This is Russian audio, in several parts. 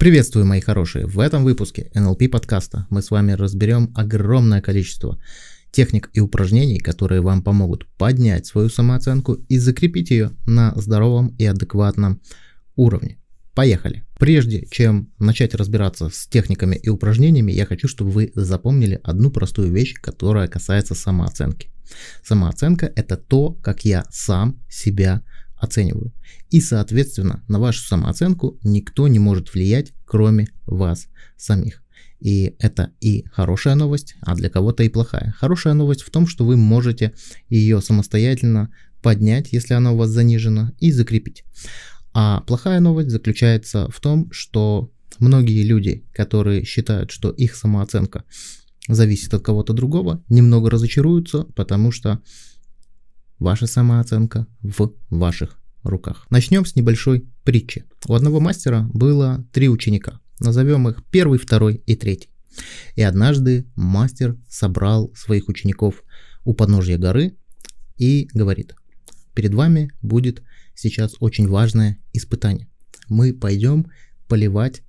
Приветствую, мои хорошие! В этом выпуске NLP подкаста мы с вами разберем огромное количество техник и упражнений, которые вам помогут поднять свою самооценку и закрепить ее на здоровом и адекватном уровне. Поехали! Прежде чем начать разбираться с техниками и упражнениями, я хочу, чтобы вы запомнили одну простую вещь, которая касается самооценки. Самооценка – это то, как я сам себя оцениваю. И, соответственно, на вашу самооценку никто не может влиять, кроме вас самих. И это и хорошая новость, а для кого-то и плохая. Хорошая новость в том, что вы можете ее самостоятельно поднять, если она у вас занижена, и закрепить. А плохая новость заключается в том, что многие люди, которые считают, что их самооценка зависит от кого-то другого, немного разочаруются, потому что Ваша самооценка в ваших руках. Начнем с небольшой притчи. У одного мастера было три ученика. Назовем их первый, второй и третий. И однажды мастер собрал своих учеников у подножья горы и говорит, перед вами будет сейчас очень важное испытание. Мы пойдем поливать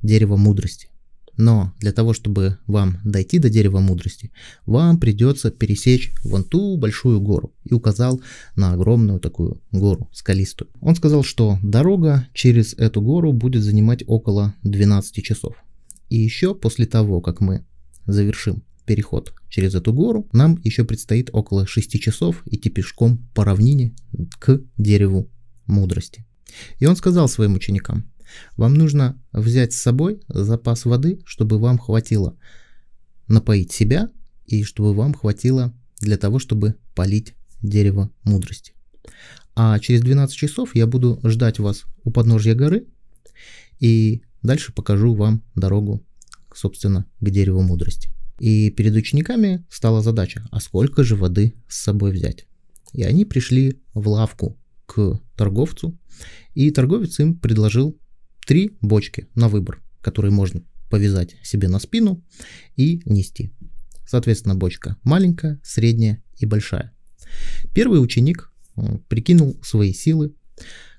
дерево мудрости. Но для того, чтобы вам дойти до дерева мудрости, вам придется пересечь вон ту большую гору и указал на огромную такую гору скалистую. Он сказал, что дорога через эту гору будет занимать около 12 часов. И еще после того, как мы завершим переход через эту гору, нам еще предстоит около 6 часов идти пешком по равнине к дереву мудрости. И он сказал своим ученикам, вам нужно взять с собой запас воды, чтобы вам хватило напоить себя и чтобы вам хватило для того, чтобы полить дерево мудрости. А через 12 часов я буду ждать вас у подножья горы и дальше покажу вам дорогу, собственно, к дереву мудрости. И перед учениками стала задача, а сколько же воды с собой взять? И они пришли в лавку к торговцу, и торговец им предложил три бочки на выбор, которые можно повязать себе на спину и нести. Соответственно, бочка маленькая, средняя и большая. Первый ученик э, прикинул свои силы,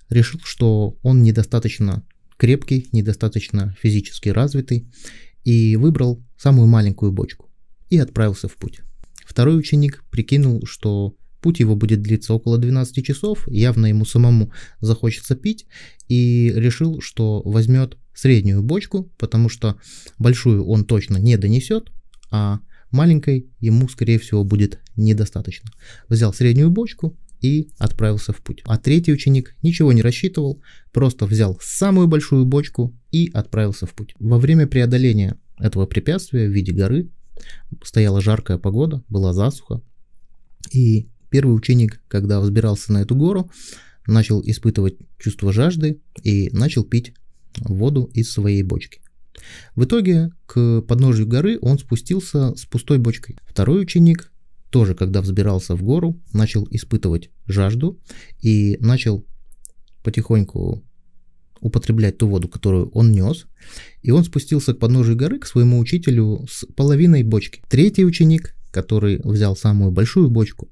решил, что он недостаточно крепкий, недостаточно физически развитый и выбрал самую маленькую бочку и отправился в путь. Второй ученик прикинул, что путь его будет длиться около 12 часов, явно ему самому захочется пить, и решил, что возьмет среднюю бочку, потому что большую он точно не донесет, а маленькой ему, скорее всего, будет недостаточно. Взял среднюю бочку и отправился в путь. А третий ученик ничего не рассчитывал, просто взял самую большую бочку и отправился в путь. Во время преодоления этого препятствия в виде горы стояла жаркая погода, была засуха, и Первый ученик, когда взбирался на эту гору, начал испытывать чувство жажды и начал пить воду из своей бочки. В итоге к подножию горы он спустился с пустой бочкой. Второй ученик, тоже когда взбирался в гору, начал испытывать жажду и начал потихоньку употреблять ту воду, которую он нес, и он спустился к подножию горы к своему учителю с половиной бочки. Третий ученик, который взял самую большую бочку,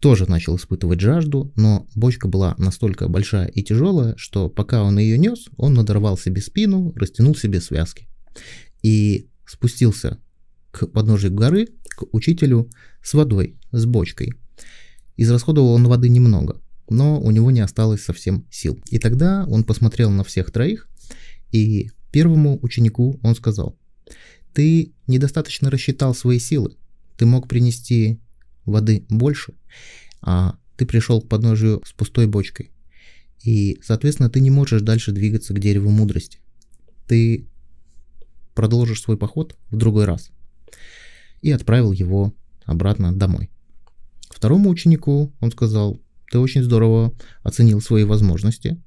тоже начал испытывать жажду, но бочка была настолько большая и тяжелая, что пока он ее нес, он надорвал себе спину, растянул себе связки. И спустился к подножию горы, к учителю с водой, с бочкой. Израсходовал он воды немного, но у него не осталось совсем сил. И тогда он посмотрел на всех троих, и первому ученику он сказал, «Ты недостаточно рассчитал свои силы. Ты мог принести воды больше, а ты пришел к подножию с пустой бочкой. И, соответственно, ты не можешь дальше двигаться к дереву мудрости. Ты продолжишь свой поход в другой раз. И отправил его обратно домой. Второму ученику он сказал, ты очень здорово оценил свои возможности,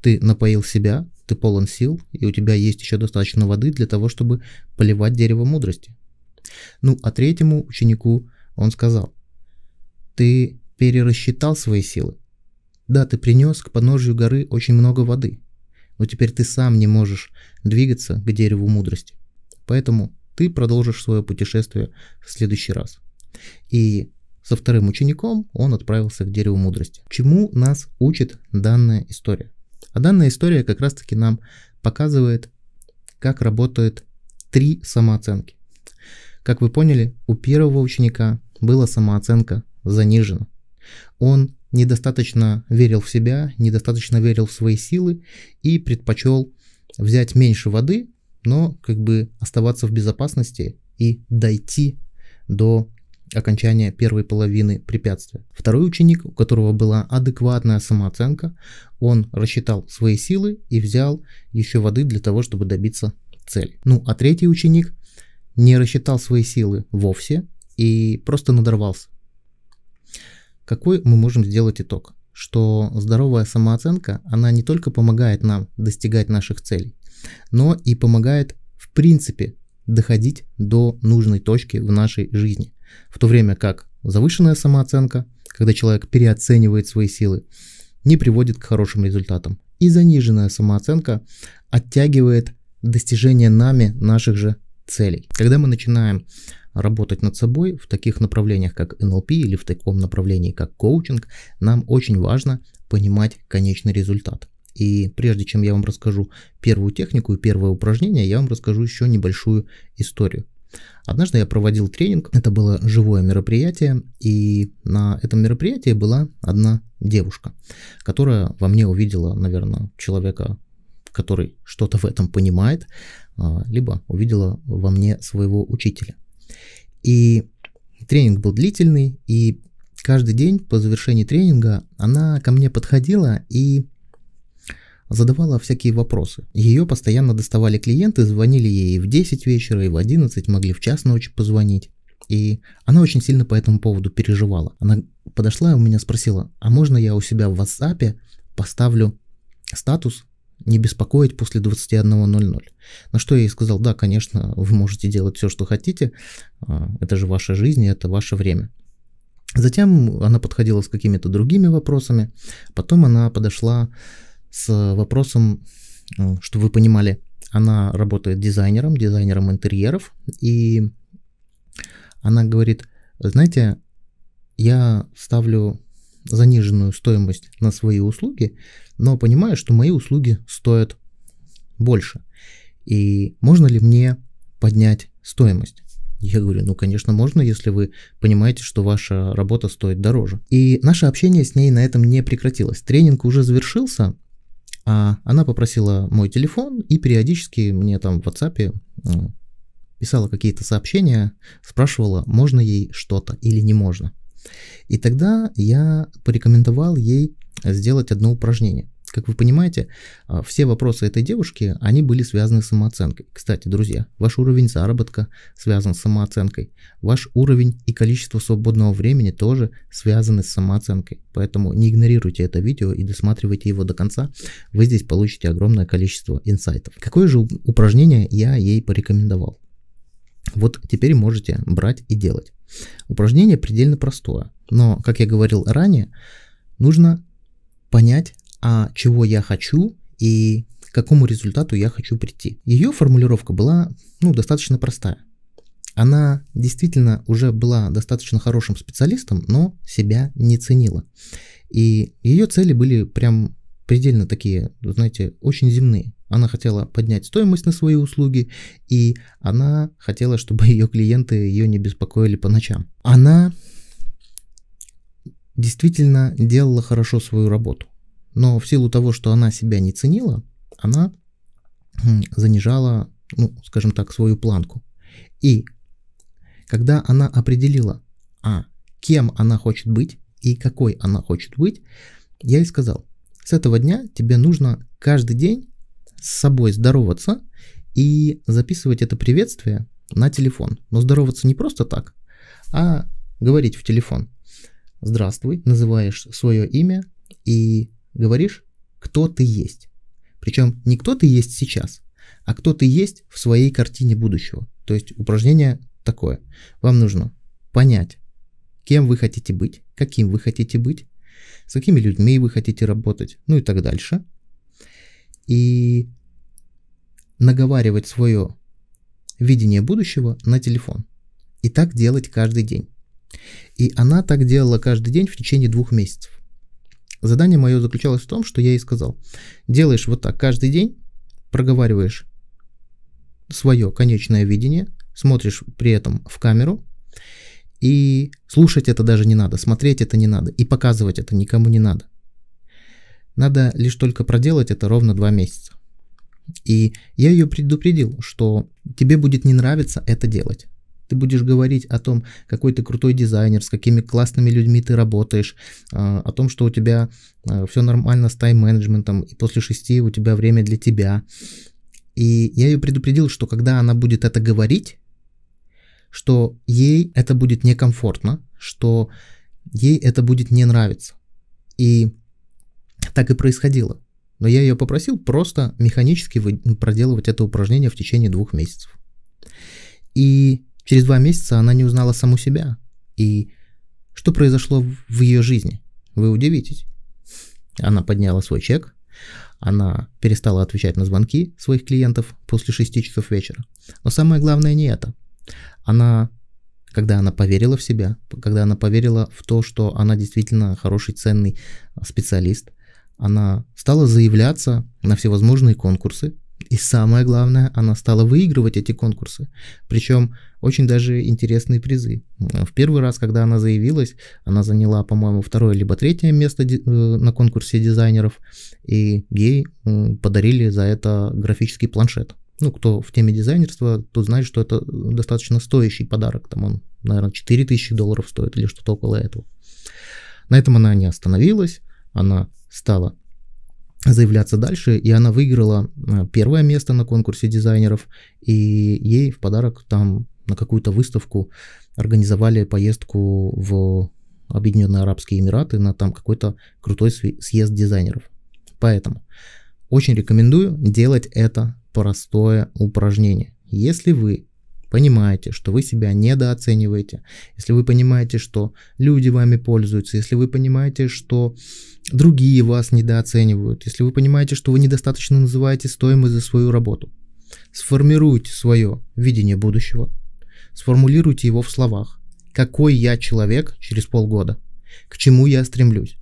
ты напоил себя, ты полон сил, и у тебя есть еще достаточно воды для того, чтобы поливать дерево мудрости. Ну, а третьему ученику он сказал, ты перерасчитал свои силы? Да, ты принес к подножью горы очень много воды, но теперь ты сам не можешь двигаться к дереву мудрости. Поэтому ты продолжишь свое путешествие в следующий раз. И со вторым учеником он отправился к дереву мудрости. Чему нас учит данная история? А данная история как раз-таки нам показывает, как работают три самооценки. Как вы поняли, у первого ученика была самооценка занижен. Он недостаточно верил в себя, недостаточно верил в свои силы и предпочел взять меньше воды, но как бы оставаться в безопасности и дойти до окончания первой половины препятствия. Второй ученик, у которого была адекватная самооценка, он рассчитал свои силы и взял еще воды для того, чтобы добиться цели. Ну, а третий ученик не рассчитал свои силы вовсе и просто надорвался. Какой мы можем сделать итог? Что здоровая самооценка, она не только помогает нам достигать наших целей, но и помогает в принципе доходить до нужной точки в нашей жизни. В то время как завышенная самооценка, когда человек переоценивает свои силы, не приводит к хорошим результатам. И заниженная самооценка оттягивает достижение нами наших же целей. Когда мы начинаем Работать над собой в таких направлениях, как НЛП или в таком направлении, как коучинг, нам очень важно понимать конечный результат. И прежде чем я вам расскажу первую технику и первое упражнение, я вам расскажу еще небольшую историю. Однажды я проводил тренинг, это было живое мероприятие, и на этом мероприятии была одна девушка, которая во мне увидела, наверное, человека, который что-то в этом понимает, а, либо увидела во мне своего учителя. И тренинг был длительный, и каждый день по завершении тренинга она ко мне подходила и задавала всякие вопросы. Ее постоянно доставали клиенты, звонили ей в 10 вечера, и в 11, могли в час ночи позвонить. И она очень сильно по этому поводу переживала. Она подошла и у меня спросила, а можно я у себя в WhatsApp поставлю статус не беспокоить после 21.00. На что я ей сказал, да, конечно, вы можете делать все, что хотите, а, это же ваша жизнь, и это ваше время. Затем она подходила с какими-то другими вопросами, потом она подошла с вопросом, э, чтобы вы понимали, она работает дизайнером, дизайнером интерьеров, и она говорит, знаете, я ставлю заниженную стоимость на свои услуги, но понимаю, что мои услуги стоят больше. И можно ли мне поднять стоимость? Я говорю, ну, конечно, можно, если вы понимаете, что ваша работа стоит дороже. И наше общение с ней на этом не прекратилось. Тренинг уже завершился, а она попросила мой телефон и периодически мне там в WhatsApp э, писала какие-то сообщения, спрашивала, можно ей что-то или не можно. И тогда я порекомендовал ей сделать одно упражнение. Как вы понимаете, а, все вопросы этой девушки, они были связаны с самооценкой. Кстати, друзья, ваш уровень заработка связан с самооценкой. Ваш уровень и количество свободного времени тоже связаны с самооценкой. Поэтому не игнорируйте это видео и досматривайте его до конца. Вы здесь получите огромное количество инсайтов. Какое же упражнение я ей порекомендовал? Вот теперь можете брать и делать. Упражнение предельно простое, но, как я говорил ранее, нужно понять, а чего я хочу и к какому результату я хочу прийти. Ее формулировка была ну, достаточно простая. Она действительно уже была достаточно хорошим специалистом, но себя не ценила. И ее цели были прям предельно такие, знаете, очень земные. Она хотела поднять стоимость на свои услуги, и она хотела, чтобы ее клиенты ее не беспокоили по ночам. Она действительно делала хорошо свою работу, но в силу того, что она себя не ценила, она занижала, ну, скажем так, свою планку. И когда она определила, а кем она хочет быть и какой она хочет быть, я ей сказал, с этого дня тебе нужно каждый день с собой здороваться и записывать это приветствие на телефон. Но здороваться не просто так, а говорить в телефон. Здравствуй, называешь свое имя и говоришь, кто ты есть. Причем не кто ты есть сейчас, а кто ты есть в своей картине будущего. То есть упражнение такое. Вам нужно понять, кем вы хотите быть, каким вы хотите быть, с какими людьми вы хотите работать, ну и так дальше – и наговаривать свое видение будущего на телефон. И так делать каждый день. И она так делала каждый день в течение двух месяцев. Задание мое заключалось в том, что я ей сказал, делаешь вот так каждый день, проговариваешь свое конечное видение, смотришь при этом в камеру, и слушать это даже не надо, смотреть это не надо, и показывать это никому не надо. Надо лишь только проделать это ровно два месяца. И я ее предупредил, что тебе будет не нравиться это делать. Ты будешь говорить о том, какой ты крутой дизайнер, с какими классными людьми ты работаешь, а, о том, что у тебя а, все нормально с тайм-менеджментом, и после шести у тебя время для тебя. И я ее предупредил, что когда она будет это говорить, что ей это будет некомфортно, что ей это будет не нравиться. И так и происходило. Но я ее попросил просто механически проделывать это упражнение в течение двух месяцев. И через два месяца она не узнала саму себя. И что произошло в ее жизни? Вы удивитесь. Она подняла свой чек, она перестала отвечать на звонки своих клиентов после 6 часов вечера. Но самое главное не это. Она, когда она поверила в себя, когда она поверила в то, что она действительно хороший, ценный а, специалист, она стала заявляться на всевозможные конкурсы, и самое главное, она стала выигрывать эти конкурсы. Причем очень даже интересные призы. В первый раз, когда она заявилась, она заняла, по-моему, второе либо третье место э, на конкурсе дизайнеров. И ей подарили за это графический планшет. Ну, кто в теме дизайнерства, тот знает, что это достаточно стоящий подарок. Там он, наверное, 4000 долларов стоит или что-то около этого. На этом она не остановилась. Она стала заявляться дальше, и она выиграла э, первое место на конкурсе дизайнеров, и ей в подарок там на какую-то выставку организовали поездку в Объединенные Арабские Эмираты на там какой-то крутой съезд дизайнеров. Поэтому очень рекомендую делать это простое упражнение. Если вы понимаете, что вы себя недооцениваете, если вы понимаете, что люди вами пользуются, если вы понимаете, что другие вас недооценивают, если вы понимаете, что вы недостаточно называете стоимость за свою работу, сформируйте свое видение будущего, сформулируйте его в словах, какой я человек через полгода, к чему я стремлюсь.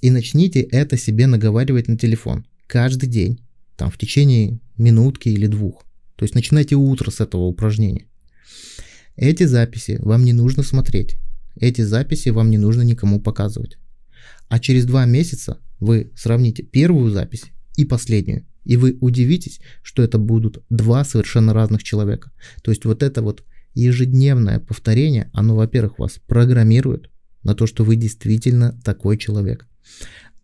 И начните это себе наговаривать на телефон каждый день, там в течение минутки или двух. То есть начинайте утро с этого упражнения. Эти записи вам не нужно смотреть. Эти записи вам не нужно никому показывать. А через два месяца вы сравните первую запись и последнюю. И вы удивитесь, что это будут два совершенно разных человека. То есть вот это вот ежедневное повторение, оно, во-первых, вас программирует на то, что вы действительно такой человек.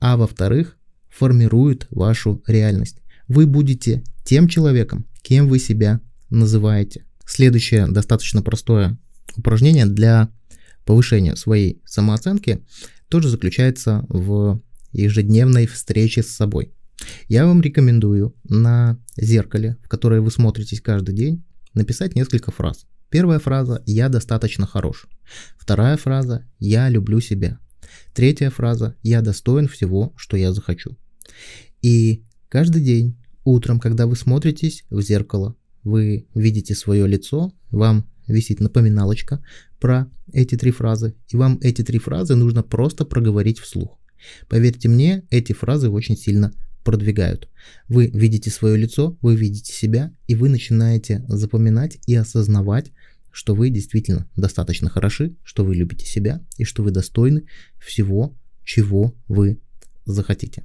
А во-вторых, формирует вашу реальность. Вы будете тем человеком, кем вы себя называете. Следующее достаточно простое упражнение для повышения своей самооценки тоже заключается в ежедневной встрече с собой. Я вам рекомендую на зеркале, в которое вы смотритесь каждый день, написать несколько фраз. Первая фраза «Я достаточно хорош». Вторая фраза «Я люблю себя». Третья фраза «Я достоин всего, что я захочу». И каждый день Утром, когда вы смотритесь в зеркало, вы видите свое лицо, вам висит напоминалочка про эти три фразы, и вам эти три фразы нужно просто проговорить вслух. Поверьте мне, эти фразы очень сильно продвигают. Вы видите свое лицо, вы видите себя, и вы начинаете запоминать и осознавать, что вы действительно достаточно хороши, что вы любите себя и что вы достойны всего, чего вы захотите.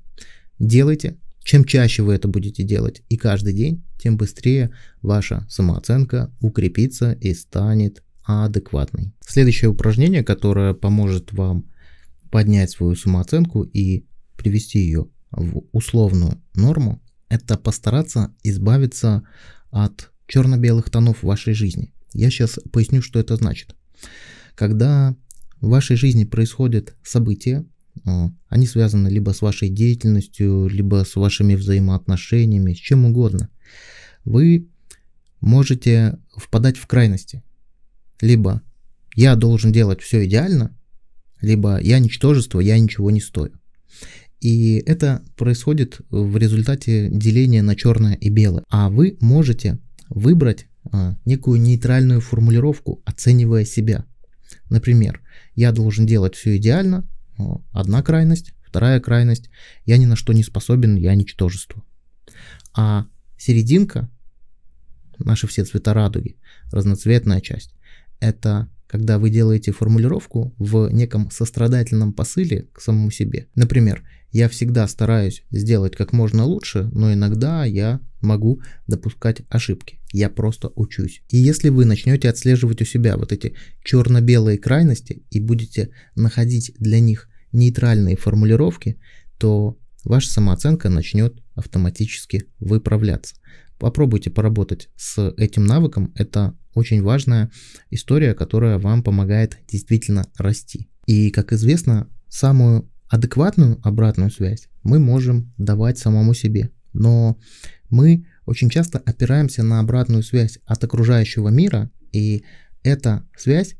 Делайте, чем чаще вы это будете делать и каждый день, тем быстрее ваша самооценка укрепится и станет адекватной. Следующее упражнение, которое поможет вам поднять свою самооценку и привести ее в условную норму, это постараться избавиться от черно-белых тонов в вашей жизни. Я сейчас поясню, что это значит. Когда в вашей жизни происходят события, а, они связаны либо с вашей деятельностью, либо с вашими взаимоотношениями, с чем угодно. Вы можете впадать в крайности. Либо я должен делать все идеально, либо я ничтожество, я ничего не стою. И это происходит в результате деления на черное и белое. А вы можете выбрать а, некую нейтральную формулировку, оценивая себя. Например, я должен делать все идеально, Одна крайность, вторая крайность. Я ни на что не способен, я ничтожество. А серединка, наши все цвета радуги, разноцветная часть, это когда вы делаете формулировку в неком сострадательном посыле к самому себе. Например, я всегда стараюсь сделать как можно лучше, но иногда я могу допускать ошибки. Я просто учусь. И если вы начнете отслеживать у себя вот эти черно-белые крайности и будете находить для них нейтральные формулировки, то ваша самооценка начнет автоматически выправляться. Попробуйте поработать с этим навыком. Это очень важная история, которая вам помогает действительно расти. И, как известно, самую Адекватную обратную связь мы можем давать самому себе, но мы очень часто опираемся на обратную связь от окружающего мира, и эта связь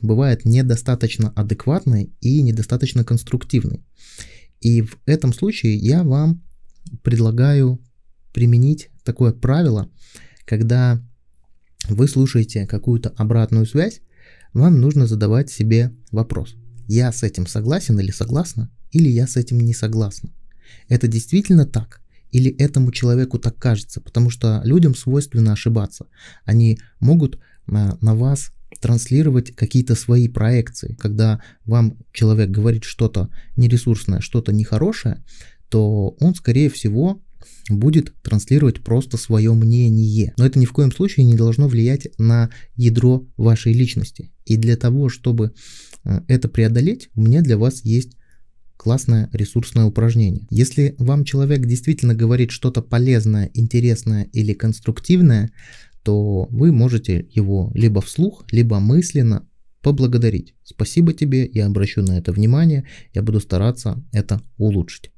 бывает недостаточно адекватной и недостаточно конструктивной. И в этом случае я вам предлагаю применить такое правило, когда вы слушаете какую-то обратную связь, вам нужно задавать себе вопрос я с этим согласен или согласна, или я с этим не согласна. Это действительно так? Или этому человеку так кажется? Потому что людям свойственно ошибаться. Они могут на, э, на вас транслировать какие-то свои проекции. Когда вам человек говорит что-то нересурсное, что-то нехорошее, то он, скорее всего, будет транслировать просто свое мнение. Но это ни в коем случае не должно влиять на ядро вашей личности. И для того, чтобы Э, это преодолеть, у меня для вас есть классное ресурсное упражнение. Если вам человек действительно говорит что-то полезное, интересное или конструктивное, то вы можете его либо вслух, либо мысленно поблагодарить. Спасибо тебе, я обращу на это внимание, я буду стараться это улучшить.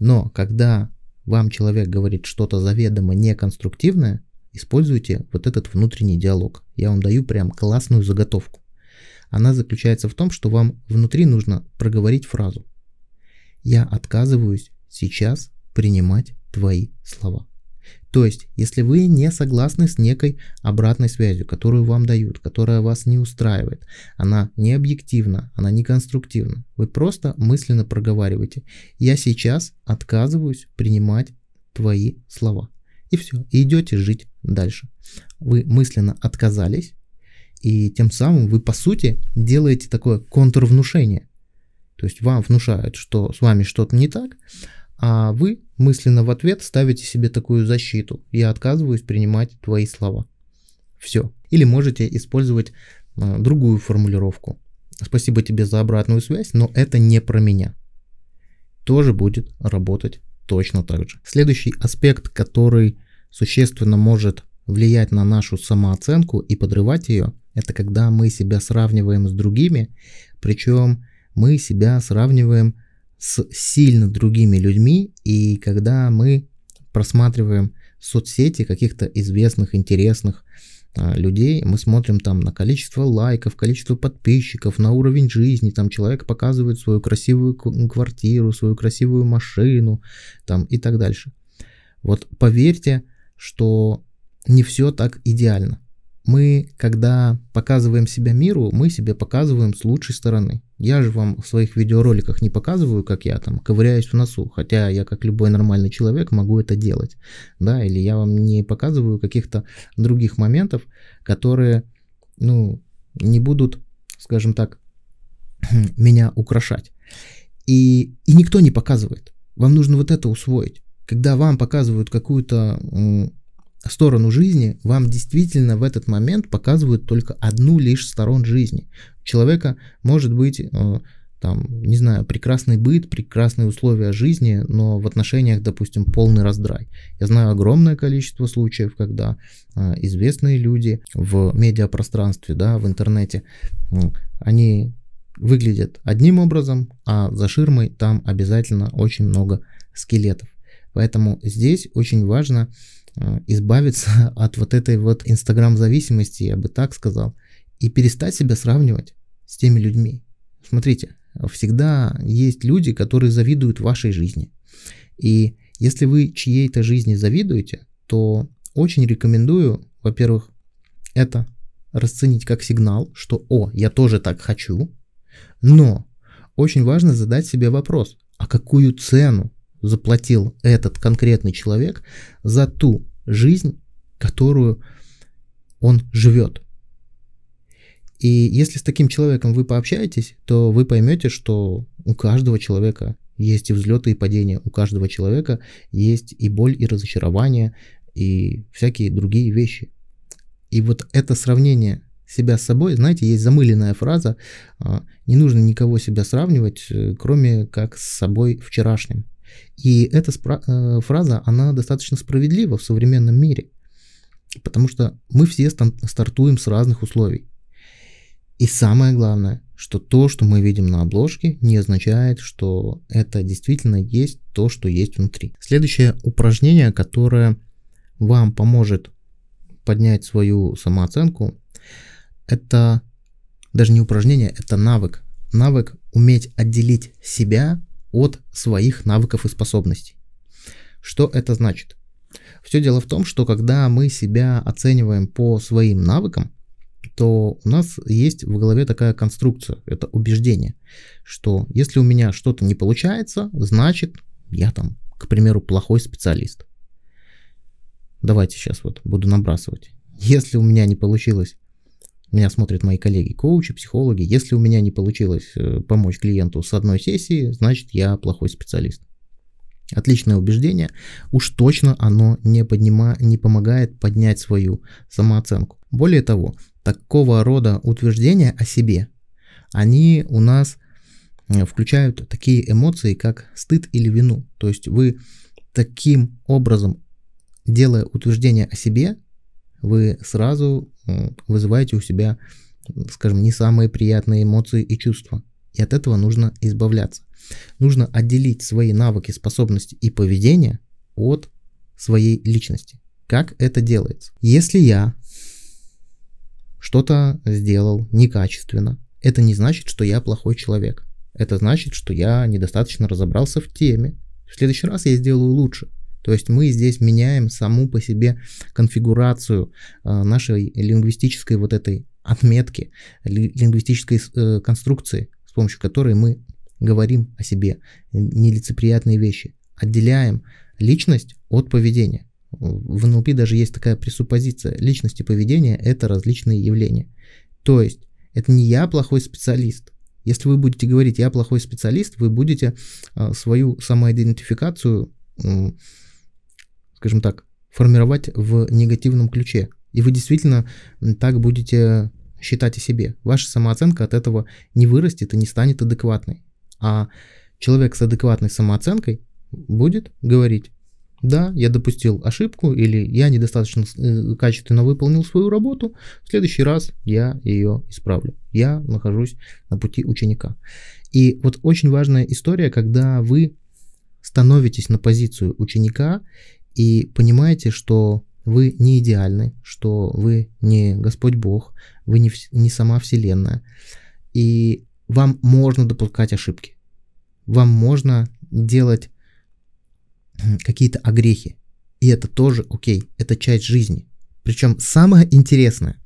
Но когда вам человек говорит что-то заведомо неконструктивное, используйте вот этот внутренний диалог. Я вам даю прям классную заготовку. Она заключается в том, что вам внутри нужно проговорить фразу «Я отказываюсь сейчас принимать твои слова». То есть, если вы не согласны с некой обратной связью, которую вам дают, которая вас не устраивает, она не объективна, она не конструктивна, вы просто мысленно проговариваете «я сейчас отказываюсь принимать твои слова». И все, и идете жить дальше. Вы мысленно отказались, и тем самым вы, по сути, делаете такое контрвнушение. То есть вам внушают, что с вами что-то не так, а вы мысленно в ответ ставите себе такую защиту. Я отказываюсь принимать твои слова. Все. Или можете использовать э, другую формулировку. Спасибо тебе за обратную связь, но это не про меня. Тоже будет работать точно так же. Следующий аспект, который существенно может влиять на нашу самооценку и подрывать ее – это когда мы себя сравниваем с другими, причем мы себя сравниваем с сильно другими людьми, и когда мы просматриваем соцсети каких-то известных, интересных а, людей, мы смотрим там на количество лайков, количество подписчиков, на уровень жизни, там человек показывает свою красивую квартиру, свою красивую машину, там и так дальше. Вот поверьте, что не все так идеально мы, когда показываем себя миру, мы себе показываем с лучшей стороны. Я же вам в своих видеороликах не показываю, как я там ковыряюсь в носу, хотя я, как любой нормальный человек, могу это делать. Да, или я вам не показываю каких-то других моментов, которые, ну, не будут, скажем так, меня украшать. И, и никто не показывает. Вам нужно вот это усвоить. Когда вам показывают какую-то сторону жизни, вам действительно в этот момент показывают только одну лишь сторон жизни. У человека может быть э, там, не знаю, прекрасный быт, прекрасные условия жизни, но в отношениях, допустим, полный раздрай. Я знаю огромное количество случаев, когда э, известные люди в медиапространстве, да, в интернете, они выглядят одним образом, а за ширмой там обязательно очень много скелетов. Поэтому здесь очень важно а, избавиться от вот этой вот инстаграм-зависимости, я бы так сказал, и перестать себя сравнивать с теми людьми. Смотрите, всегда есть люди, которые завидуют вашей жизни. И если вы чьей-то жизни завидуете, то очень рекомендую, во-первых, это расценить как сигнал, что «О, я тоже так хочу», но очень важно задать себе вопрос, а какую цену заплатил этот конкретный человек за ту жизнь, которую он живет. И если с таким человеком вы пообщаетесь, то вы поймете, что у каждого человека есть и взлеты, и падения, у каждого человека есть и боль, и разочарование, и всякие другие вещи. И вот это сравнение себя с собой, знаете, есть замыленная фраза, а, не нужно никого себя сравнивать, э, кроме как с собой вчерашним. И эта спра- э, фраза, она достаточно справедлива в современном мире, потому что мы все стартуем с разных условий. И самое главное, что то, что мы видим на обложке, не означает, что это действительно есть то, что есть внутри. Следующее упражнение, которое вам поможет поднять свою самооценку, это даже не упражнение, это навык. Навык уметь отделить себя от своих навыков и способностей. Что это значит? Все дело в том, что когда мы себя оцениваем по своим навыкам, то у нас есть в голове такая конструкция, это убеждение, что если у меня что-то не получается, значит я там, к примеру, плохой специалист. Давайте сейчас вот буду набрасывать. Если у меня не получилось меня смотрят мои коллеги, коучи, психологи. Если у меня не получилось э, помочь клиенту с одной сессии, значит я плохой специалист. Отличное убеждение. Уж точно оно не, поднима, не помогает поднять свою самооценку. Более того, такого рода утверждения о себе, они у нас э, включают такие эмоции, как стыд или вину. То есть вы таким образом, делая утверждение о себе, вы сразу вызываете у себя, скажем, не самые приятные эмоции и чувства. И от этого нужно избавляться. Нужно отделить свои навыки, способности и поведение от своей личности. Как это делается? Если я что-то сделал некачественно, это не значит, что я плохой человек. Это значит, что я недостаточно разобрался в теме. В следующий раз я сделаю лучше. То есть мы здесь меняем саму по себе конфигурацию э, нашей лингвистической вот этой отметки, лингвистической э, конструкции, с помощью которой мы говорим о себе э, нелицеприятные вещи. Отделяем личность от поведения. В НЛП даже есть такая пресуппозиция. Личность и поведение – это различные явления. То есть это не я плохой специалист. Если вы будете говорить «я плохой специалист», вы будете свою самоидентификацию скажем так, формировать в негативном ключе. И вы действительно так будете считать о себе. Ваша самооценка от этого не вырастет и не станет адекватной. А человек с адекватной самооценкой будет говорить, да, я допустил ошибку или я недостаточно э, качественно выполнил свою работу, в следующий раз я ее исправлю. Я нахожусь на пути ученика. И вот очень важная история, когда вы становитесь на позицию ученика и понимаете, что вы не идеальны, что вы не Господь Бог, вы не, не сама Вселенная, и вам можно допускать ошибки, вам можно делать какие-то огрехи, и это тоже окей, это часть жизни. Причем самое интересное,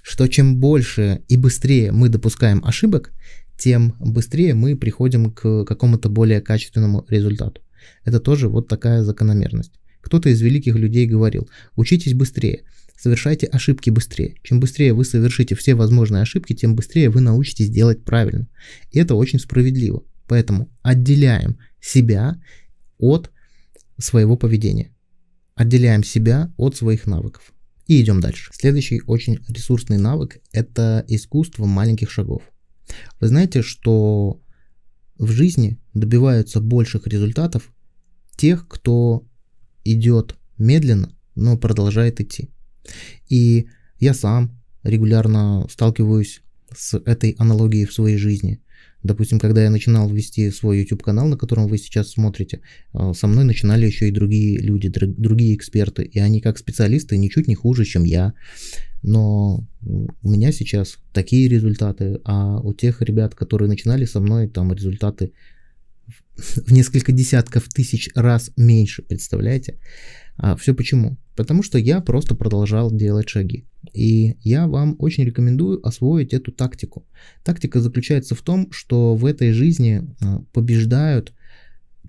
что чем больше и быстрее мы допускаем ошибок, тем быстрее мы приходим к какому-то более качественному результату. Это тоже вот такая закономерность. Кто-то из великих людей говорил, учитесь быстрее, совершайте ошибки быстрее. Чем быстрее вы совершите все возможные ошибки, тем быстрее вы научитесь делать правильно. И это очень справедливо. Поэтому отделяем себя от своего поведения. Отделяем себя от своих навыков. И идем дальше. Следующий очень ресурсный навык – это искусство маленьких шагов. Вы знаете, что в жизни добиваются больших результатов тех, кто идет медленно, но продолжает идти. И я сам регулярно сталкиваюсь с этой аналогией в своей жизни. Допустим, когда я начинал вести свой YouTube канал, на котором вы сейчас смотрите, э, со мной начинали еще и другие люди, другие эксперты, и они как специалисты ничуть не хуже, чем я. Но у меня сейчас такие результаты, а у тех ребят, которые начинали со мной, там результаты в несколько десятков тысяч раз меньше, представляете? А все почему? Потому что я просто продолжал делать шаги. И я вам очень рекомендую освоить эту тактику. Тактика заключается в том, что в этой жизни а, побеждают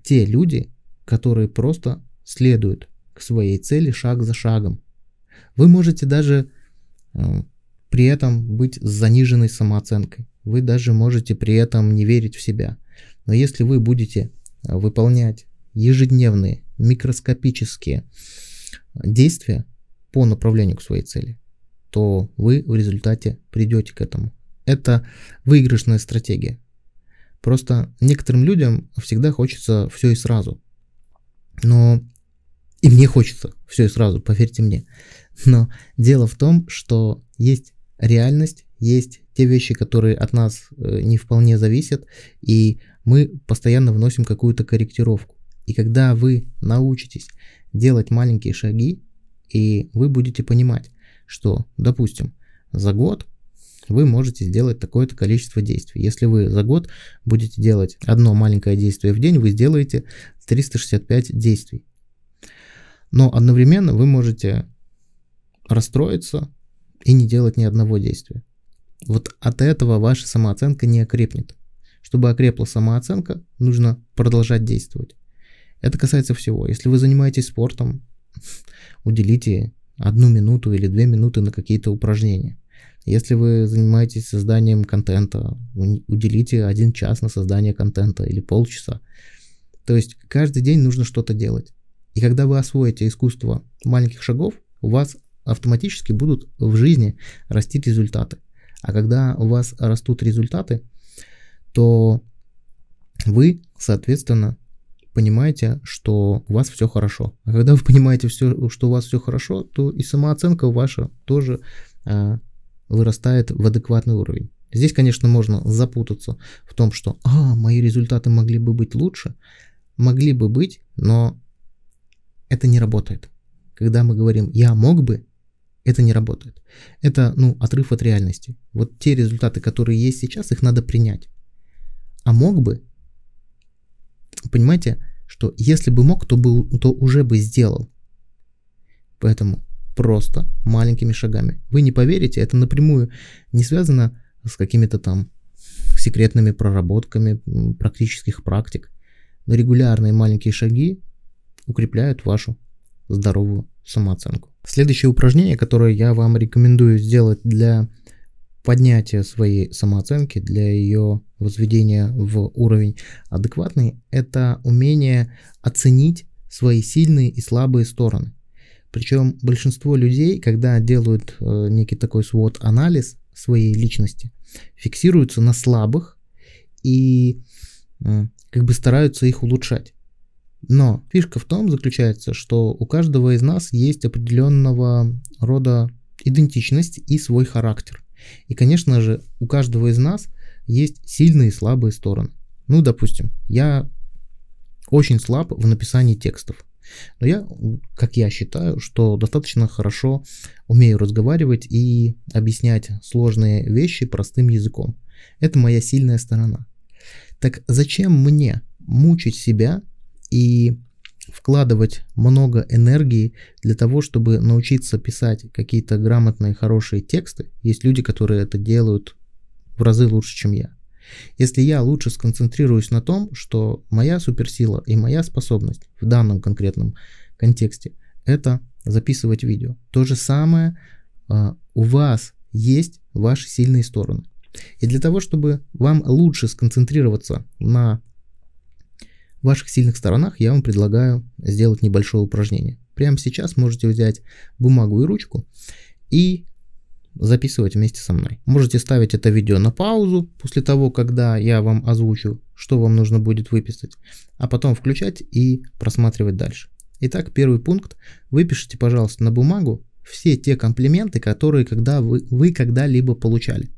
те люди, которые просто следуют к своей цели шаг за шагом. Вы можете даже а, при этом быть с заниженной самооценкой. Вы даже можете при этом не верить в себя – но если вы будете а, выполнять ежедневные микроскопические а, действия по направлению к своей цели, то вы в результате придете к этому. Это выигрышная стратегия. Просто некоторым людям всегда хочется все и сразу. Но и мне хочется все и сразу, поверьте мне. Но дело в том, что есть реальность, есть те вещи, которые от нас э, не вполне зависят, и мы постоянно вносим какую-то корректировку. И когда вы научитесь делать маленькие шаги, и вы будете понимать, что, допустим, за год вы можете сделать такое-то количество действий. Если вы за год будете делать одно маленькое действие в день, вы сделаете 365 действий. Но одновременно вы можете расстроиться и не делать ни одного действия. Вот от этого ваша самооценка не окрепнет. Чтобы окрепла самооценка, нужно продолжать действовать. Это касается всего. Если вы занимаетесь спортом, уделите одну минуту или две минуты на какие-то упражнения. Если вы занимаетесь созданием контента, уделите один час на создание контента или полчаса. То есть каждый день нужно что-то делать. И когда вы освоите искусство маленьких шагов, у вас автоматически будут в жизни расти результаты. А когда у вас растут результаты, то вы, соответственно, понимаете, что у вас все хорошо. А когда вы понимаете, все, что у вас все хорошо, то и самооценка ваша тоже э, вырастает в адекватный уровень. Здесь, конечно, можно запутаться в том, что «а, мои результаты могли бы быть лучше», могли бы быть, но это не работает. Когда мы говорим «я мог бы», это не работает. Это, ну, отрыв от реальности. Вот те результаты, которые есть сейчас, их надо принять. А мог бы. Понимаете, что если бы мог, то, бы, то уже бы сделал. Поэтому просто маленькими шагами. Вы не поверите, это напрямую не связано с какими-то там секретными проработками практических практик. Но регулярные маленькие шаги укрепляют вашу здоровую самооценку. Следующее упражнение, которое я вам рекомендую сделать для поднятия своей самооценки, для ее возведения в уровень адекватный, это умение оценить свои сильные и слабые стороны. Причем большинство людей, когда делают э, некий такой свод-анализ своей личности, фиксируются на слабых и э, как бы стараются их улучшать. Но фишка в том заключается, что у каждого из нас есть определенного рода идентичность и свой характер. И, конечно же, у каждого из нас есть сильные и слабые стороны. Ну, допустим, я очень слаб в написании текстов. Но я, как я считаю, что достаточно хорошо умею разговаривать и объяснять сложные вещи простым языком. Это моя сильная сторона. Так зачем мне мучить себя и вкладывать много энергии для того, чтобы научиться писать какие-то грамотные, хорошие тексты. Есть люди, которые это делают в разы лучше, чем я. Если я лучше сконцентрируюсь на том, что моя суперсила и моя способность в данном конкретном контексте – это записывать видео. То же самое э, у вас есть ваши сильные стороны. И для того, чтобы вам лучше сконцентрироваться на в ваших сильных сторонах я вам предлагаю сделать небольшое упражнение. Прямо сейчас можете взять бумагу и ручку и записывать вместе со мной. Можете ставить это видео на паузу после того, когда я вам озвучу, что вам нужно будет выписать, а потом включать и просматривать дальше. Итак, первый пункт. Выпишите, пожалуйста, на бумагу все те комплименты, которые когда вы, вы когда-либо получали.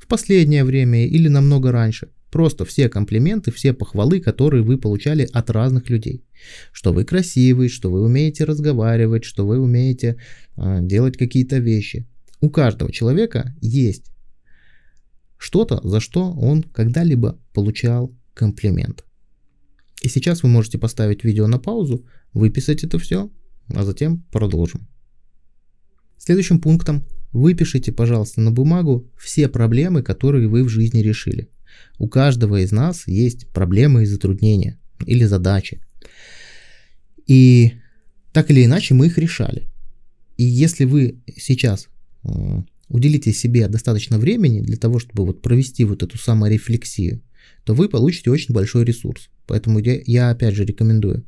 В последнее время или намного раньше. Просто все комплименты, все похвалы, которые вы получали от разных людей. Что вы красивый, что вы умеете разговаривать, что вы умеете э, делать какие-то вещи. У каждого человека есть что-то, за что он когда-либо получал комплимент. И сейчас вы можете поставить видео на паузу, выписать это все, а затем продолжим. Следующим пунктом выпишите, пожалуйста, на бумагу все проблемы, которые вы в жизни решили. У каждого из нас есть проблемы и затруднения или задачи. И так или иначе мы их решали. И если вы сейчас э, уделите себе достаточно времени для того, чтобы вот провести вот эту саморефлексию, то вы получите очень большой ресурс. Поэтому я, я опять же рекомендую,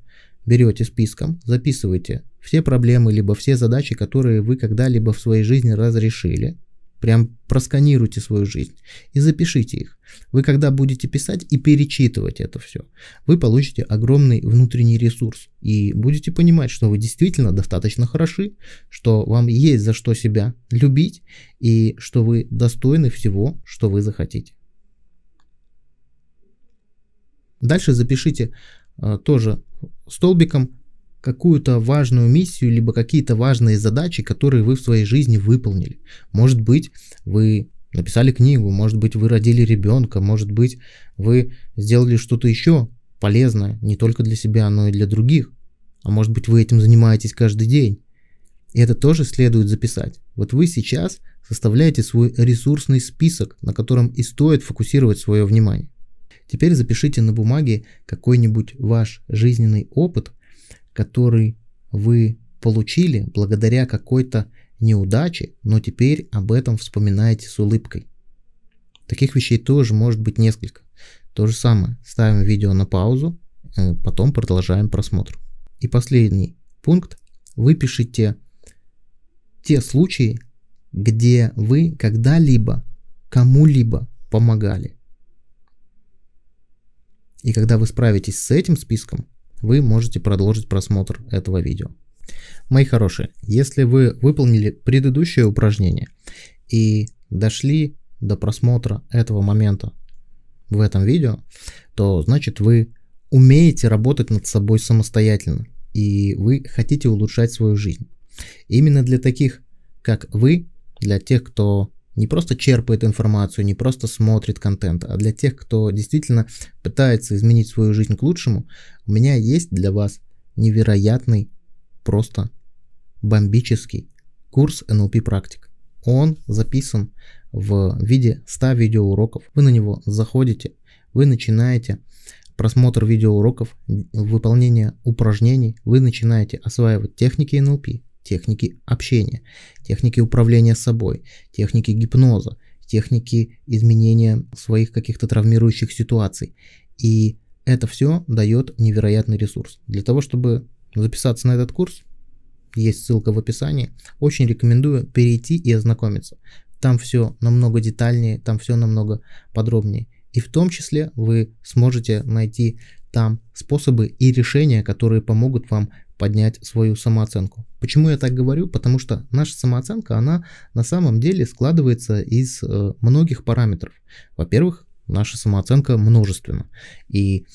берете списком, записывайте все проблемы, либо все задачи, которые вы когда-либо в своей жизни разрешили – Прям просканируйте свою жизнь и запишите их. Вы когда будете писать и перечитывать это все, вы получите огромный внутренний ресурс и будете понимать, что вы действительно достаточно хороши, что вам есть за что себя любить и что вы достойны всего, что вы захотите. Дальше запишите э, тоже столбиком какую-то важную миссию, либо какие-то важные задачи, которые вы в своей жизни выполнили. Может быть, вы написали книгу, может быть, вы родили ребенка, может быть, вы сделали что-то еще полезное не только для себя, но и для других. А может быть, вы этим занимаетесь каждый день. И это тоже следует записать. Вот вы сейчас составляете свой ресурсный список, на котором и стоит фокусировать свое внимание. Теперь запишите на бумаге какой-нибудь ваш жизненный опыт, который вы получили благодаря какой-то неудаче, но теперь об этом вспоминаете с улыбкой. Таких вещей тоже может быть несколько. То же самое, ставим видео на паузу, э, потом продолжаем просмотр. И последний пункт. Выпишите те случаи, где вы когда-либо кому-либо помогали. И когда вы справитесь с этим списком, вы можете продолжить просмотр этого видео. Мои хорошие, если вы выполнили предыдущее упражнение и дошли до просмотра этого момента в этом видео, то значит вы умеете работать над собой самостоятельно и вы хотите улучшать свою жизнь. Именно для таких, как вы, для тех, кто не просто черпает информацию, не просто смотрит контент, а для тех, кто действительно пытается изменить свою жизнь к лучшему, у меня есть для вас невероятный, просто бомбический курс NLP практик. Он записан в виде 100 видеоуроков. Вы на него заходите, вы начинаете просмотр видеоуроков, выполнение упражнений, вы начинаете осваивать техники NLP, техники общения, техники управления собой, техники гипноза, техники изменения своих каких-то травмирующих ситуаций. И это все дает невероятный ресурс. Для того, чтобы записаться на этот курс, есть ссылка в описании, очень рекомендую перейти и ознакомиться. Там все намного детальнее, там все намного подробнее. И в том числе вы сможете найти там способы и решения, которые помогут вам поднять свою самооценку. Почему я так говорю? Потому что наша самооценка, она на самом деле складывается из э, многих параметров. Во-первых, наша самооценка множественна. И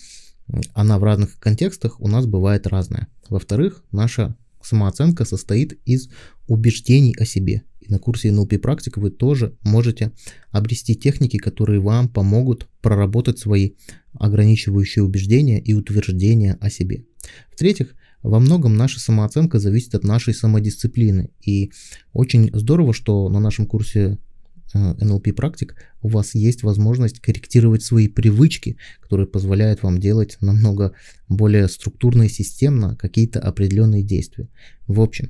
она в разных контекстах у нас бывает разная. Во-вторых, наша самооценка состоит из убеждений о себе. И на курсе NLP практик вы тоже можете обрести техники, которые вам помогут проработать свои ограничивающие убеждения и утверждения о себе. В-третьих, во многом наша самооценка зависит от нашей самодисциплины. И очень здорово, что на нашем курсе NLP э, практик у вас есть возможность корректировать свои привычки, которые позволяют вам делать намного более структурно и системно какие-то определенные действия. В общем,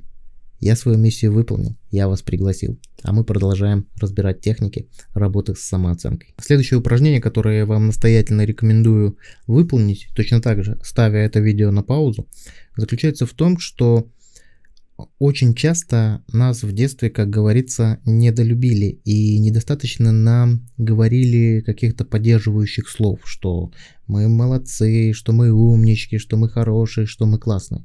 я свою миссию выполнил, я вас пригласил. А мы продолжаем разбирать техники работы с самооценкой. Следующее упражнение, которое я вам настоятельно рекомендую выполнить, точно так же ставя это видео на паузу, заключается в том, что очень часто нас в детстве, как говорится, недолюбили и недостаточно нам говорили каких-то поддерживающих слов, что мы молодцы, что мы умнички, что мы хорошие, что мы классные.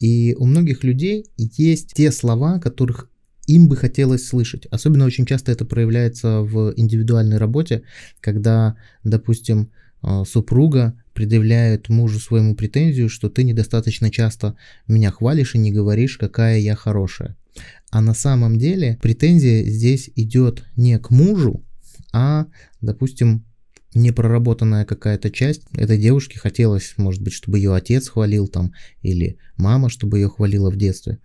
И у многих людей есть те слова, которых им бы хотелось слышать. Особенно очень часто это проявляется в индивидуальной работе, когда, допустим, э, супруга предъявляет мужу своему претензию, что ты недостаточно часто меня хвалишь и не говоришь, какая я хорошая. А на самом деле претензия здесь идет не к мужу, а, допустим, непроработанная какая-то часть. Этой девушке хотелось, может быть, чтобы ее отец хвалил там, или мама, чтобы ее хвалила в детстве.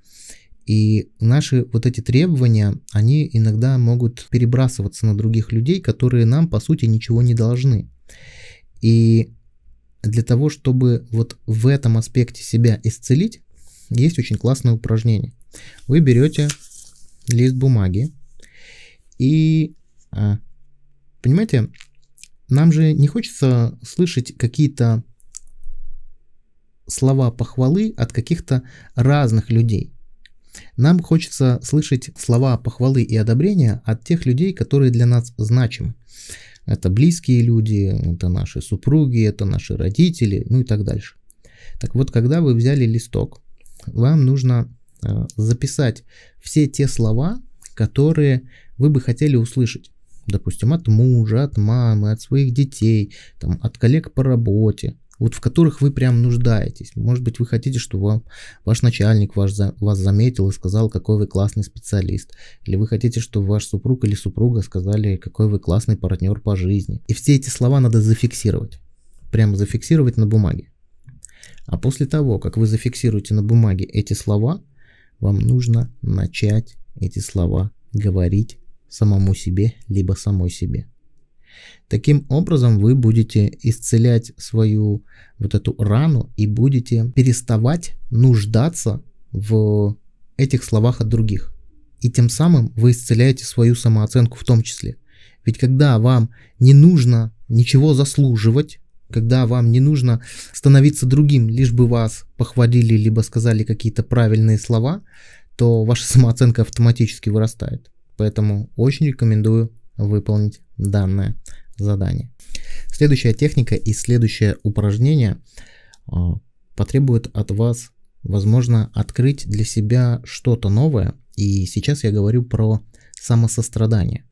И наши вот эти требования, они иногда могут перебрасываться на других людей, которые нам, по сути, ничего не должны. И для того, чтобы вот в этом аспекте себя исцелить, есть очень классное упражнение. Вы берете лист бумаги и, а, понимаете, нам же не хочется слышать какие-то слова похвалы от каких-то разных людей. Нам хочется слышать слова похвалы и одобрения от тех людей, которые для нас значимы. Это близкие люди, это наши супруги, это наши родители, ну и так дальше. Так вот, когда вы взяли листок, вам нужно э, записать все те слова, которые вы бы хотели услышать допустим, от мужа, от мамы, от своих детей, там, от коллег по работе, вот в которых вы прям нуждаетесь. Может быть, вы хотите, чтобы вам, ваш начальник ваш, вас заметил и сказал, какой вы классный специалист. Или вы хотите, чтобы ваш супруг или супруга сказали, какой вы классный партнер по жизни. И все эти слова надо зафиксировать. Прямо зафиксировать на бумаге. А после того, как вы зафиксируете на бумаге эти слова, вам нужно начать эти слова говорить самому себе, либо самой себе. Таким образом вы будете исцелять свою вот эту рану и будете переставать нуждаться в этих словах от других. И тем самым вы исцеляете свою самооценку в том числе. Ведь когда вам не нужно ничего заслуживать, когда вам не нужно становиться другим, лишь бы вас похвалили, либо сказали какие-то правильные слова, то ваша самооценка автоматически вырастает. Поэтому очень рекомендую выполнить данное задание. Следующая техника и следующее упражнение а, потребует от вас, возможно, открыть для себя что-то новое. И сейчас я говорю про самосострадание.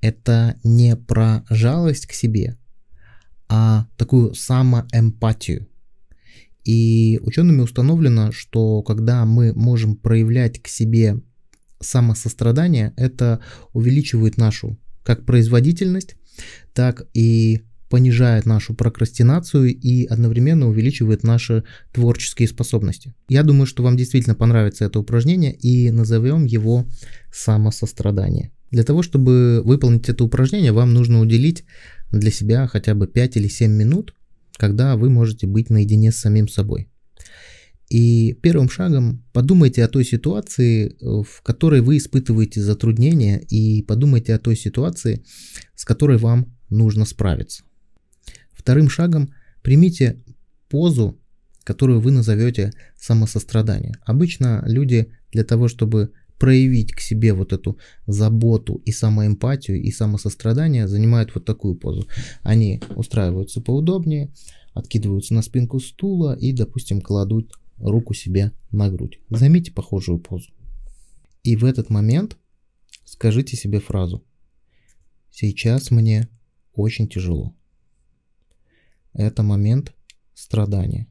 Это не про жалость к себе, а такую самоэмпатию. И учеными установлено, что когда мы можем проявлять к себе самосострадание, это увеличивает нашу как производительность, так и понижает нашу прокрастинацию и одновременно увеличивает наши творческие способности. Я думаю, что вам действительно понравится это упражнение и назовем его самосострадание. Для того, чтобы выполнить это упражнение, вам нужно уделить для себя хотя бы 5 или 7 минут, когда вы можете быть наедине с самим собой. И первым шагом подумайте о той ситуации, э, в которой вы испытываете затруднения, и подумайте о той ситуации, с которой вам нужно справиться. Вторым шагом примите позу, которую вы назовете самосострадание. Обычно люди для того, чтобы проявить к себе вот эту заботу и самоэмпатию и самосострадание, занимают вот такую позу. Они устраиваются поудобнее, откидываются на спинку стула и, допустим, кладут руку себе на грудь. Займите похожую позу. И в этот момент скажите себе фразу. Сейчас мне очень тяжело. Это момент страдания.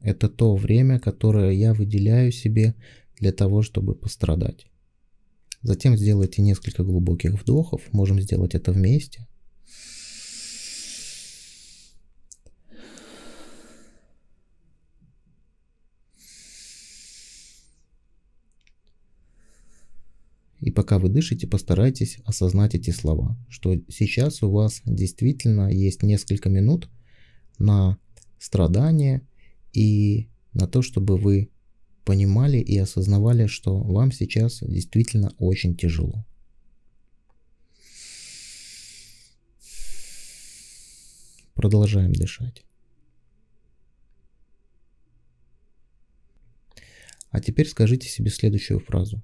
Это то время, которое я выделяю себе для того, чтобы пострадать. Затем сделайте несколько глубоких вдохов, можем сделать это вместе. пока вы дышите, постарайтесь осознать эти слова, что сейчас у вас действительно есть несколько минут на страдания и на то, чтобы вы понимали и осознавали, что вам сейчас действительно очень тяжело. Продолжаем дышать. А теперь скажите себе следующую фразу.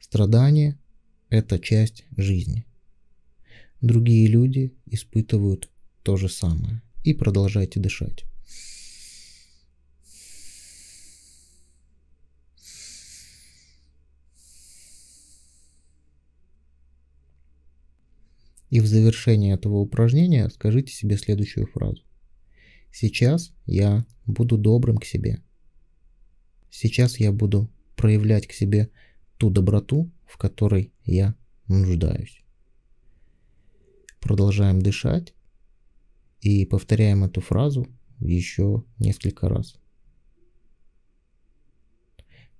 Страдание – это часть жизни. Другие люди испытывают то же самое. И продолжайте дышать. И в завершении этого упражнения скажите себе следующую фразу. Сейчас я буду добрым к себе. Сейчас я буду проявлять к себе ту доброту, в которой я нуждаюсь. Продолжаем дышать и повторяем эту фразу еще несколько раз.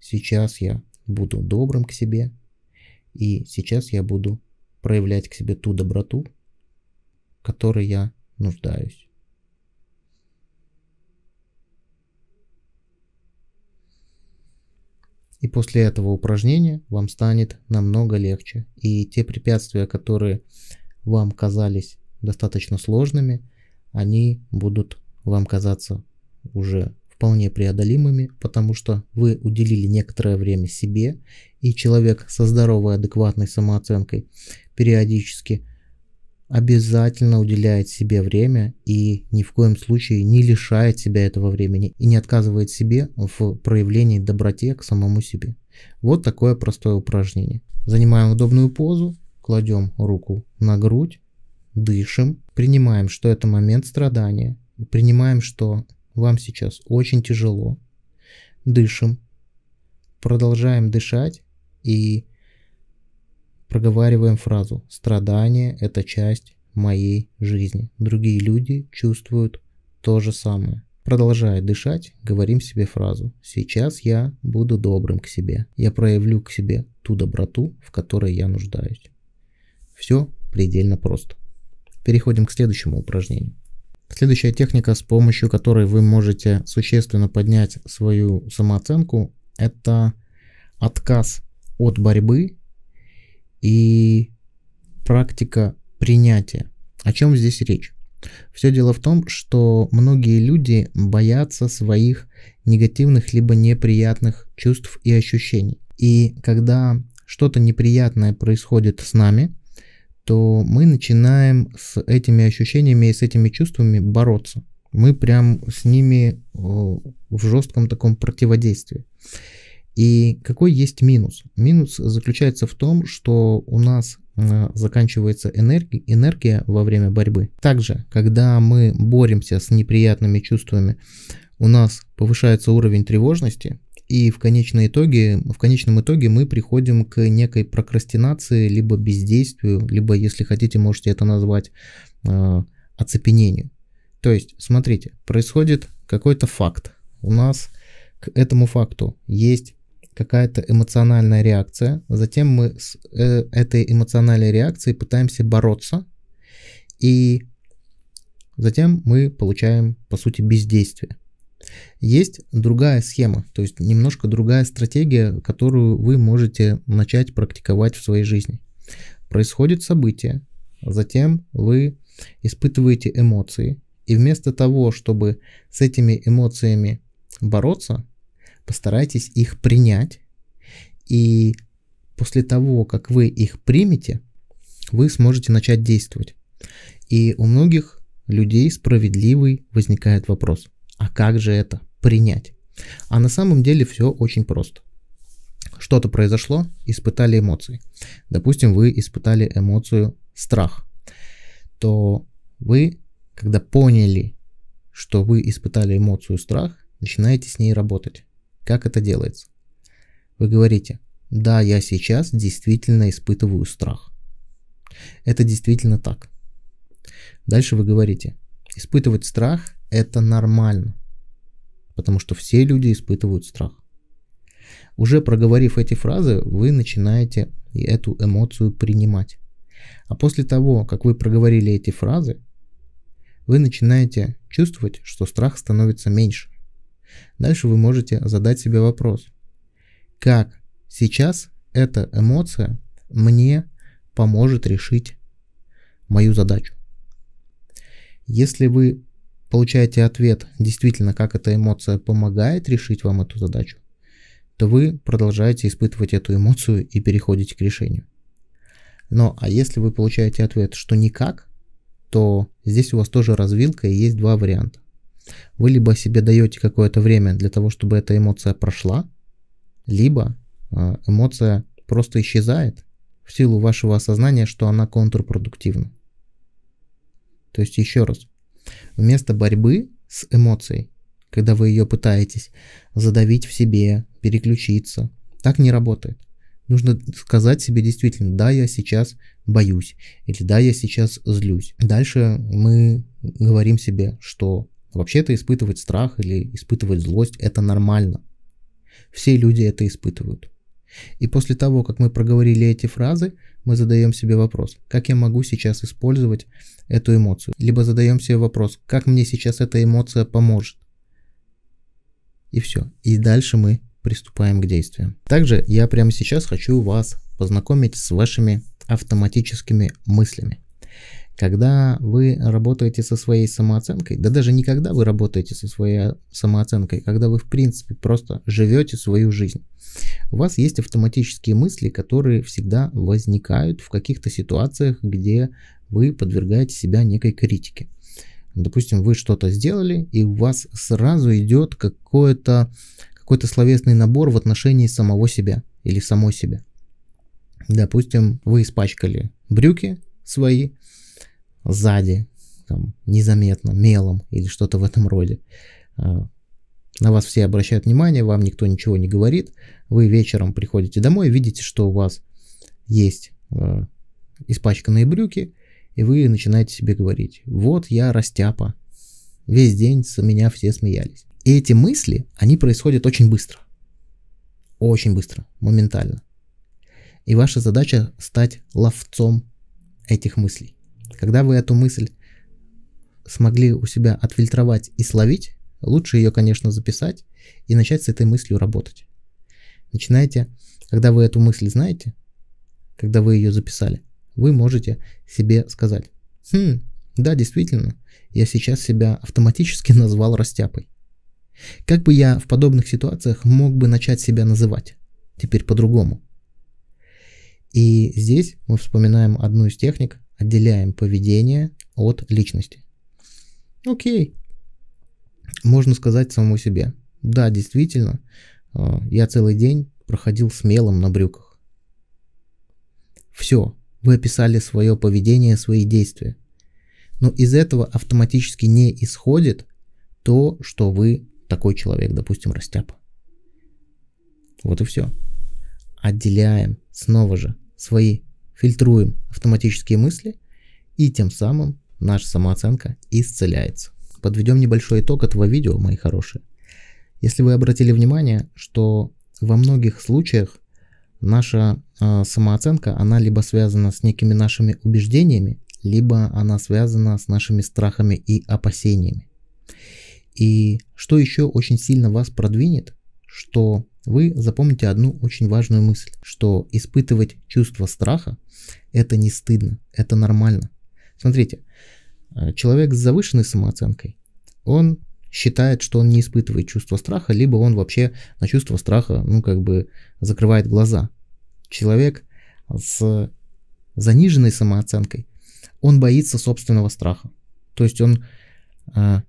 Сейчас я буду добрым к себе, и сейчас я буду проявлять к себе ту доброту, которой я нуждаюсь. И после этого упражнения вам станет намного легче. И те препятствия, которые вам казались достаточно сложными, они будут вам казаться уже вполне преодолимыми, потому что вы уделили некоторое время себе, и человек со здоровой, адекватной самооценкой периодически обязательно уделяет себе время и ни в коем случае не лишает себя этого времени и не отказывает себе в проявлении доброте к самому себе. Вот такое простое упражнение. Занимаем удобную позу, кладем руку на грудь, дышим, принимаем, что это момент страдания, принимаем, что вам сейчас очень тяжело, дышим, продолжаем дышать и проговариваем фразу «страдание – это часть моей жизни». Другие люди чувствуют то же самое. Продолжая дышать, говорим себе фразу «Сейчас я буду добрым к себе. Я проявлю к себе ту доброту, в которой я нуждаюсь». Все предельно просто. Переходим к следующему упражнению. Следующая техника, с помощью которой вы можете существенно поднять свою самооценку, это отказ от борьбы и практика принятия. О чем здесь речь? Все дело в том, что многие люди боятся своих негативных либо неприятных чувств и ощущений. И когда что-то неприятное происходит с нами, то мы начинаем с этими ощущениями и с этими чувствами бороться. Мы прям с ними э, в жестком таком противодействии. И какой есть минус? Минус заключается в том, что у нас э, заканчивается энергия, энергия во время борьбы. Также, когда мы боремся с неприятными чувствами, у нас повышается уровень тревожности, и в, конечном итоге, в конечном итоге мы приходим к некой прокрастинации, либо бездействию, либо, если хотите, можете это назвать э, оцепенению. То есть, смотрите, происходит какой-то факт. У нас к этому факту есть какая-то эмоциональная реакция, затем мы с э, этой эмоциональной реакцией пытаемся бороться, и затем мы получаем, по сути, бездействие. Есть другая схема, то есть немножко другая стратегия, которую вы можете начать практиковать в своей жизни. Происходит событие, затем вы испытываете эмоции, и вместо того, чтобы с этими эмоциями бороться, Постарайтесь их принять. И после того, как вы их примете, вы сможете начать действовать. И у многих людей справедливый возникает вопрос, а как же это принять? А на самом деле все очень просто. Что-то произошло, испытали эмоции. Допустим, вы испытали эмоцию страх. То вы, когда поняли, что вы испытали эмоцию страх, начинаете с ней работать. Как это делается? Вы говорите, да, я сейчас действительно испытываю страх. Это действительно так. Дальше вы говорите, испытывать страх – это нормально, потому что все люди испытывают страх. Уже проговорив эти фразы, вы начинаете эту эмоцию принимать. А после того, как вы проговорили эти фразы, вы начинаете чувствовать, что страх становится меньше. Дальше вы можете задать себе вопрос. Как сейчас эта эмоция мне поможет решить мою задачу? Если вы получаете ответ действительно, как эта эмоция помогает решить вам эту задачу, то вы продолжаете испытывать эту эмоцию и переходите к решению. Но а если вы получаете ответ, что никак, то здесь у вас тоже развилка и есть два варианта. Вы либо себе даете какое-то время для того, чтобы эта эмоция прошла, либо а, эмоция просто исчезает в силу вашего осознания, что она контрпродуктивна. То есть еще раз, вместо борьбы с эмоцией, когда вы ее пытаетесь задавить в себе, переключиться, так не работает. Нужно сказать себе действительно, да, я сейчас боюсь, или да, я сейчас злюсь. Дальше мы говорим себе, что Вообще-то испытывать страх или испытывать злость – это нормально. Все люди это испытывают. И после того, как мы проговорили эти фразы, мы задаем себе вопрос, как я могу сейчас использовать эту эмоцию? Либо задаем себе вопрос, как мне сейчас эта эмоция поможет? И все. И дальше мы приступаем к действиям. Также я прямо сейчас хочу вас познакомить с вашими автоматическими мыслями. Когда вы работаете со своей самооценкой, да даже не когда вы работаете со своей э, самооценкой, когда вы в принципе просто живете свою жизнь, у вас есть автоматические мысли, которые всегда возникают в каких-то ситуациях, где вы подвергаете себя некой критике. Допустим, вы что-то сделали, и у вас сразу идет какой-то какой-то словесный набор в отношении самого себя или самой себя. Допустим, вы испачкали брюки свои, сзади, там, незаметно, мелом или что-то в этом роде. А, на вас все обращают внимание, вам никто ничего не говорит. Вы вечером приходите домой, видите, что у вас есть э, испачканные брюки, и вы начинаете себе говорить, вот я растяпа. Весь день с меня все смеялись. И эти мысли, они происходят очень быстро. Очень быстро, моментально. И ваша задача стать ловцом этих мыслей. Когда вы эту мысль смогли у себя отфильтровать и словить, лучше ее, конечно, записать и начать с этой мыслью работать. Начинайте, когда вы эту мысль знаете, когда вы ее записали, вы можете себе сказать, хм, да, действительно, я сейчас себя автоматически назвал растяпой. Как бы я в подобных ситуациях мог бы начать себя называть? Теперь по-другому. И здесь мы вспоминаем одну из техник, Отделяем поведение от личности. Окей. Можно сказать самому себе. Да, действительно, э, я целый день проходил смелым на брюках. Все, вы описали свое поведение, свои действия. Но из этого автоматически не исходит то, что вы такой человек, допустим, растяпа. Вот и все. Отделяем снова же свои фильтруем автоматические мысли, и тем самым наша самооценка исцеляется. Подведем небольшой итог этого видео, мои хорошие. Если вы обратили внимание, что во многих случаях наша э, самооценка, она либо связана с некими нашими убеждениями, либо она связана с нашими страхами и опасениями. И что еще очень сильно вас продвинет, что вы запомните одну очень важную мысль, что испытывать чувство страха – это не стыдно, это нормально. Смотрите, э, человек с завышенной самооценкой, он считает, что он не испытывает чувство страха, либо он вообще на чувство страха, ну, как бы закрывает глаза. Человек с заниженной самооценкой, он боится собственного страха. То есть он э,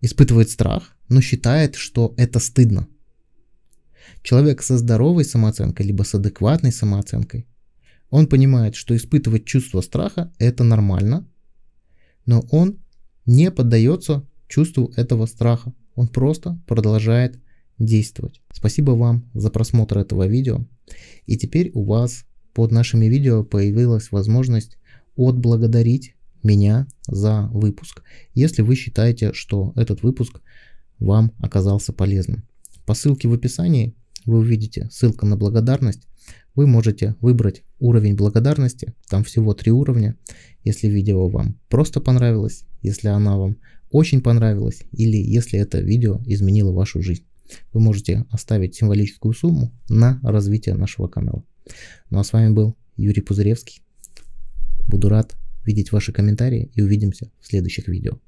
испытывает страх, но считает, что это стыдно. Человек со здоровой самооценкой, либо с адекватной самооценкой, он понимает, что испытывать чувство страха – это нормально, но он не поддается чувству этого страха. Он просто продолжает действовать. Спасибо вам за просмотр этого видео. И теперь у вас под нашими видео появилась возможность отблагодарить меня за выпуск, если вы считаете, что этот выпуск вам оказался полезным. По ссылке в описании вы увидите ссылка на благодарность. Вы можете выбрать уровень благодарности, там всего три уровня. Если видео вам просто понравилось, если она вам очень понравилась или если это видео изменило вашу жизнь. Вы можете оставить символическую сумму на развитие нашего канала. Ну а с вами был Юрий Пузыревский. Буду рад видеть ваши комментарии и увидимся в следующих видео.